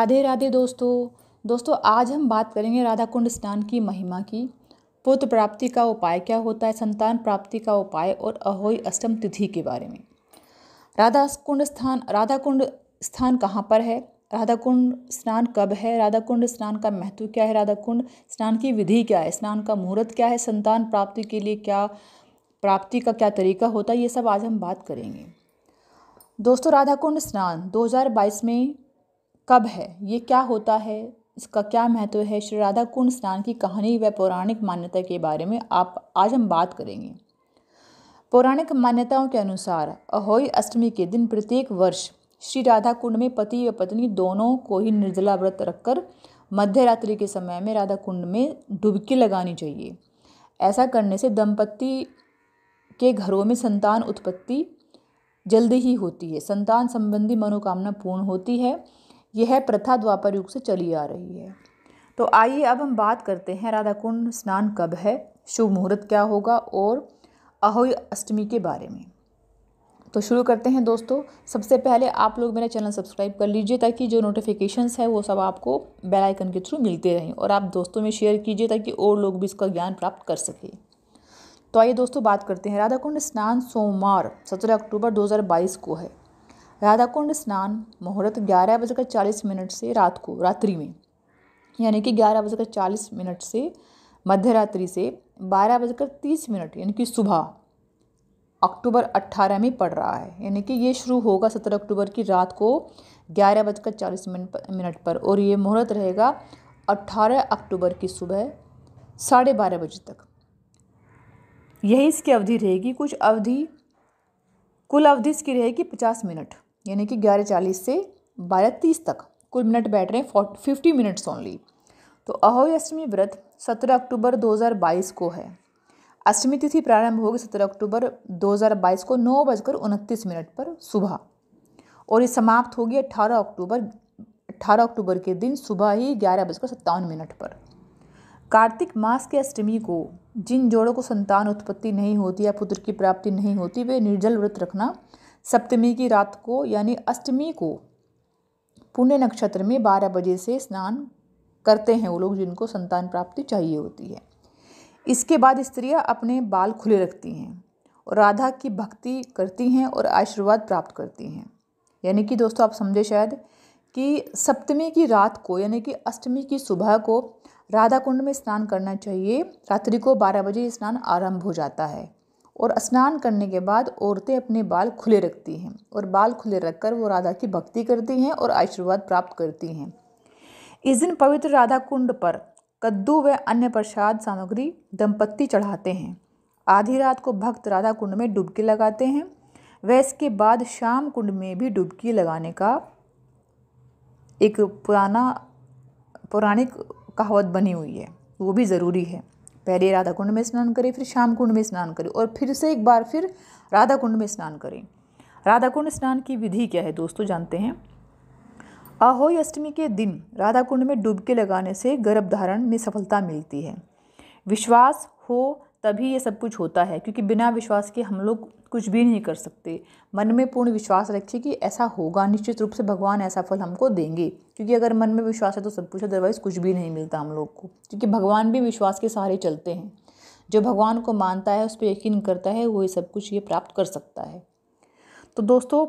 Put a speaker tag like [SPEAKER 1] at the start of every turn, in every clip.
[SPEAKER 1] राधे राधे दोस्तों दोस्तों आज हम बात करेंगे राधा कुंड स्नान की महिमा की पुत्र प्राप्ति का उपाय क्या होता है संतान प्राप्ति का उपाय और अहोई अष्टम तिथि के बारे में राधा कुंड स्थान राधा कुंड स्थान कहाँ पर है राधा कुंड स्नान कब है राधा कुंड स्नान का महत्व क्या है राधा कुंड स्नान की विधि क्या है स्नान का मुहूर्त क्या है संतान प्राप्ति के लिए क्या प्राप्ति का क्या तरीका होता है ये सब आज हम बात करेंगे दोस्तों राधा कुंड स्नान 2022 में कब है ये क्या होता है इसका क्या महत्व है श्री राधा कुंड स्नान की कहानी व पौराणिक मान्यता के बारे में आप आज हम बात करेंगे पौराणिक मान्यताओं के अनुसार अहोई अष्टमी के दिन प्रत्येक वर्ष श्री राधा कुंड में पति व पत्नी दोनों को ही निर्जला व्रत रखकर मध्य रात्रि के समय में राधा कुंड में डुबकी लगानी चाहिए ऐसा करने से दंपत्ति के घरों में संतान उत्पत्ति जल्दी ही होती है संतान संबंधी मनोकामना पूर्ण होती है यह प्रथा द्वापर युग से चली आ रही है तो आइए अब हम बात करते हैं राधा कुंड स्नान कब है शुभ मुहूर्त क्या होगा और अहोई अष्टमी के बारे में तो शुरू करते हैं दोस्तों सबसे पहले आप लोग मेरा चैनल सब्सक्राइब कर लीजिए ताकि जो नोटिफिकेशंस है वो सब आपको बेल आइकन के थ्रू मिलते रहें और आप दोस्तों में शेयर कीजिए ताकि और लोग भी इसका ज्ञान प्राप्त कर सकें तो आइए दोस्तों बात करते हैं राधा कुंड स्नान सोमवार सत्रह अक्टूबर 2022 को है राधा कुंड स्नान मुहूर्त ग्यारह बजकर चालीस मिनट से रात को रात्रि में यानी कि ग्यारह बजकर चालीस मिनट से मध्य रात्रि से बारह बजकर तीस मिनट यानी कि सुबह अक्टूबर अट्ठारह में पड़ रहा है यानी कि ये शुरू होगा सत्रह अक्टूबर की रात को ग्यारह बजकर चालीस मिनट पर और ये मुहूर्त रहेगा अट्ठारह अक्टूबर की सुबह साढ़े बारह बजे तक यही इसकी अवधि रहेगी कुछ अवधि कुल अवधि इसकी रहेगी पचास मिनट यानी कि ग्यारह चालीस से बारह तीस तक कुल मिनट बैठ रहे हैं फोर्ट फिफ्टी मिनट्स ओनली तो अहोई अष्टमी व्रत सत्रह अक्टूबर दो हज़ार बाईस को है अष्टमी तिथि प्रारंभ होगी सत्रह अक्टूबर 2022 को नौ बजकर उनतीस मिनट पर सुबह और ये समाप्त होगी अट्ठारह अक्टूबर अट्ठारह अक्टूबर के दिन सुबह ही ग्यारह बजकर सत्तावन मिनट पर कार्तिक मास के अष्टमी को जिन जोड़ों को संतान उत्पत्ति नहीं होती या पुत्र की प्राप्ति नहीं होती वे निर्जल व्रत रखना सप्तमी की रात को यानी अष्टमी को पुण्य नक्षत्र में बारह बजे से स्नान करते हैं वो लोग जिनको संतान प्राप्ति चाहिए होती है इसके बाद स्त्रियां अपने बाल खुले रखती हैं और राधा की भक्ति करती हैं और आशीर्वाद प्राप्त करती हैं यानी कि दोस्तों आप समझे शायद कि सप्तमी की रात को यानी कि अष्टमी की सुबह को राधा कुंड में स्नान करना चाहिए रात्रि को बारह बजे स्नान आरंभ हो जाता है और स्नान करने के बाद औरतें अपने बाल खुले रखती हैं और बाल खुले रखकर वो राधा की भक्ति करती हैं और आशीर्वाद प्राप्त करती हैं इस दिन पवित्र राधा कुंड पर कद्दू व अन्य प्रसाद सामग्री दंपत्ति चढ़ाते हैं आधी रात को भक्त राधा कुंड में डुबकी लगाते हैं व इसके बाद शाम कुंड में भी डुबकी लगाने का एक पुराना पौराणिक कहावत बनी हुई है वो भी ज़रूरी है पहले राधा कुंड में स्नान करें फिर शाम कुंड में स्नान करें और फिर से एक बार फिर राधा कुंड में स्नान करें राधा कुंड स्नान की विधि क्या है दोस्तों जानते हैं अहोई अष्टमी के दिन राधा कुंड में डूबके लगाने से गर्भ धारण में सफलता मिलती है विश्वास हो तभी ये सब कुछ होता है क्योंकि बिना विश्वास के हम लोग कुछ भी नहीं कर सकते मन में पूर्ण विश्वास रखिए कि ऐसा होगा निश्चित रूप से भगवान ऐसा फल हमको देंगे क्योंकि अगर मन में विश्वास है तो सब कुछ अदरवाइज़ कुछ भी नहीं मिलता हम लोग को क्योंकि भगवान भी विश्वास के सहारे चलते हैं जो भगवान को मानता है उस पर यकीन करता है वो ये सब कुछ ये प्राप्त कर सकता है तो दोस्तों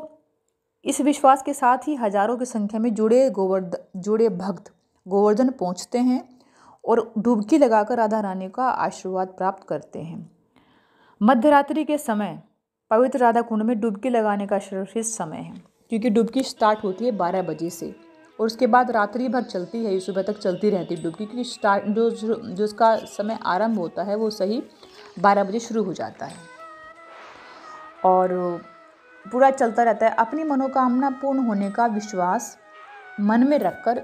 [SPEAKER 1] इस विश्वास के साथ ही हजारों की संख्या में जुड़े गोवर्ध जुड़े भक्त गोवर्धन पहुँचते हैं और डुबकी लगाकर राधा रानी का आशीर्वाद प्राप्त करते हैं मध्यरात्रि के समय पवित्र राधा कुंड में डुबकी लगाने का सर्वश्रेष्ठ समय है क्योंकि डुबकी स्टार्ट होती है बारह बजे से और उसके बाद रात्रि भर चलती है सुबह तक चलती रहती है डुबकी क्योंकि स्टार्ट जो जो उसका समय आरंभ होता है वो सही बारह बजे शुरू हो जाता है और पूरा चलता रहता है अपनी मनोकामना पूर्ण होने का विश्वास मन में रखकर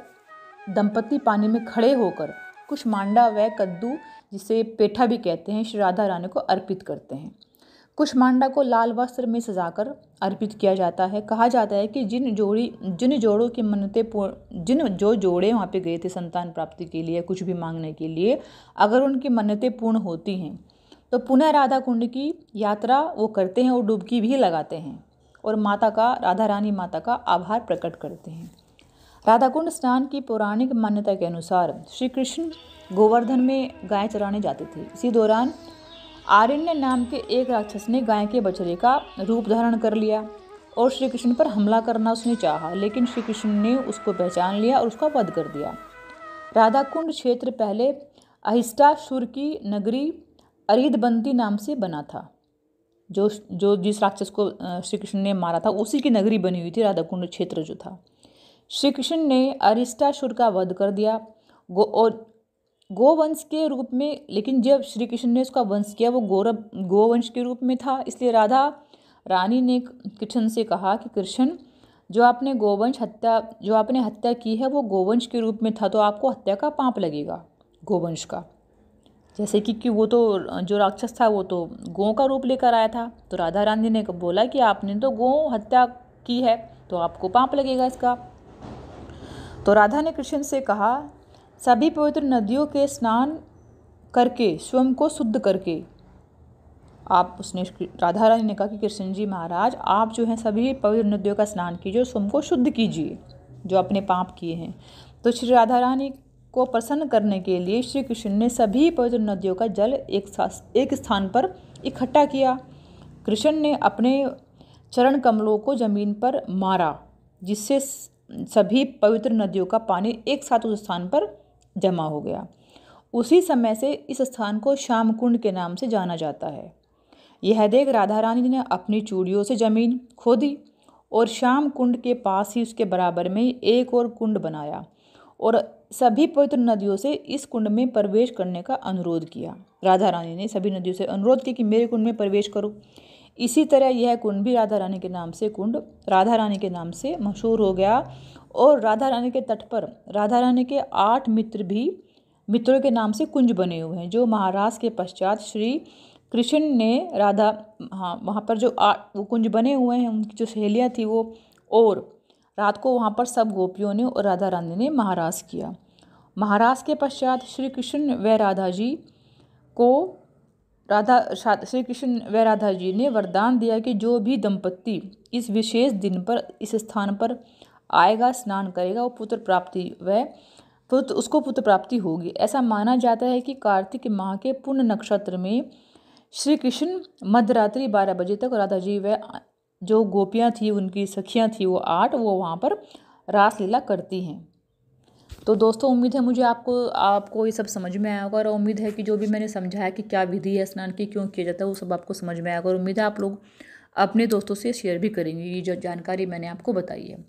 [SPEAKER 1] दंपति पानी में खड़े होकर कुछ मांडा व कद्दू जिसे पेठा भी कहते हैं श्री राधा रानी को अर्पित करते हैं कुष्मांडा को लाल वस्त्र में सजाकर अर्पित किया जाता है कहा जाता है कि जिन जोड़ी जिन जोड़ों की मन्नतें पूर्ण जिन जो जोड़े वहाँ पे गए थे संतान प्राप्ति के लिए कुछ भी मांगने के लिए अगर उनकी मन्नतें पूर्ण होती हैं तो पुनः राधा कुंड की यात्रा वो करते हैं और डुबकी भी लगाते हैं और माता का राधा रानी माता का आभार प्रकट करते हैं राधा कुंड स्नान की पौराणिक मान्यता के अनुसार श्री कृष्ण गोवर्धन में गाय चराने जाते थे इसी दौरान आरण्य नाम के एक राक्षस ने गाय के बछड़े का रूप धारण कर लिया और श्री कृष्ण पर हमला करना उसने चाहा लेकिन श्री कृष्ण ने उसको पहचान लिया और उसका वध कर दिया राधा कुंड क्षेत्र पहले अहिष्टाशुर की नगरी अरिदबंती नाम से बना था जो जो जिस राक्षस को श्री कृष्ण ने मारा था उसी की नगरी बनी हुई थी राधाकुंड क्षेत्र जो था श्री कृष्ण ने अरिष्टाशुर का वध कर दिया गो और गोवंश के रूप में लेकिन जब श्री कृष्ण ने उसका वंश किया वो गौरव गोवंश के रूप में था इसलिए राधा रानी ने कृष्ण से कहा कि कृष्ण जो आपने गोवंश हत्या जो आपने हत्या की है वो गोवंश के रूप में था तो आपको हत्या का पाप लगेगा गोवंश का जैसे कि, कि वो तो जो राक्षस था वो तो गौ का रूप लेकर आया था तो राधा रानी ने बोला कि आपने तो गौ हत्या की है तो आपको पाप लगेगा इसका तो राधा ने कृष्ण से कहा सभी पवित्र नदियों के स्नान करके स्वयं को शुद्ध करके आप उसने राधा रानी ने कहा कि कृष्ण जी महाराज आप जो हैं सभी पवित्र नदियों का स्नान कीजिए स्वयं को शुद्ध कीजिए जो अपने पाप किए हैं तो श्री राधा रानी को प्रसन्न करने के लिए श्री कृष्ण ने सभी पवित्र नदियों का जल एक एक स्थान पर इकट्ठा किया कृष्ण ने अपने चरण कमलों को जमीन पर मारा जिससे सभी पवित्र नदियों का पानी एक साथ उस स्थान पर जमा हो गया उसी समय से इस स्थान को श्याम कुंड के नाम से जाना जाता है यह देख राधा रानी ने अपनी चूड़ियों से जमीन खोदी और श्याम कुंड के पास ही उसके बराबर में एक और कुंड बनाया और सभी पवित्र नदियों से इस कुंड में प्रवेश करने का अनुरोध किया राधा रानी ने सभी नदियों से अनुरोध किया कि मेरे कुंड में प्रवेश करो इसी तरह यह कुंड भी राधा रानी के नाम से कुंड राधा रानी के नाम से मशहूर हो गया और राधा रानी के तट पर राधा रानी के आठ मित्र भी मित्रों के नाम से कुंज बने हुए हैं जो महाराज के पश्चात श्री कृष्ण ने राधा हाँ वहाँ पर जो आठ वो कुंज बने हुए हैं उनकी जो सहेलियाँ थी वो और रात को वहाँ पर सब गोपियों ने और राधा रानी ने महाराज किया महाराज के पश्चात श्री कृष्ण व राधा जी को राधा श्री कृष्ण व राधा जी ने वरदान दिया कि जो भी दंपत्ति इस विशेष दिन पर इस स्थान पर आएगा स्नान करेगा वो पुत्र प्राप्ति वह पुत्र उसको पुत्र प्राप्ति होगी ऐसा माना जाता है कि कार्तिक माह के पुण्य नक्षत्र में श्री कृष्ण मध्यरात्रि बारह बजे तक राधा जी व जो गोपियाँ थी उनकी सखियाँ थी वो आठ वो वहाँ पर रासलीला करती हैं तो दोस्तों उम्मीद है मुझे आपको आपको ये सब समझ में आया होगा और उम्मीद है कि जो भी मैंने समझाया कि क्या विधि है स्नान की क्यों किया जाता है वो सब आपको समझ में आएगा और उम्मीद है आप लोग अपने दोस्तों से शेयर भी करेंगे ये जो जानकारी मैंने आपको बताई है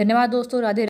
[SPEAKER 1] धन्यवाद दोस्तों राधे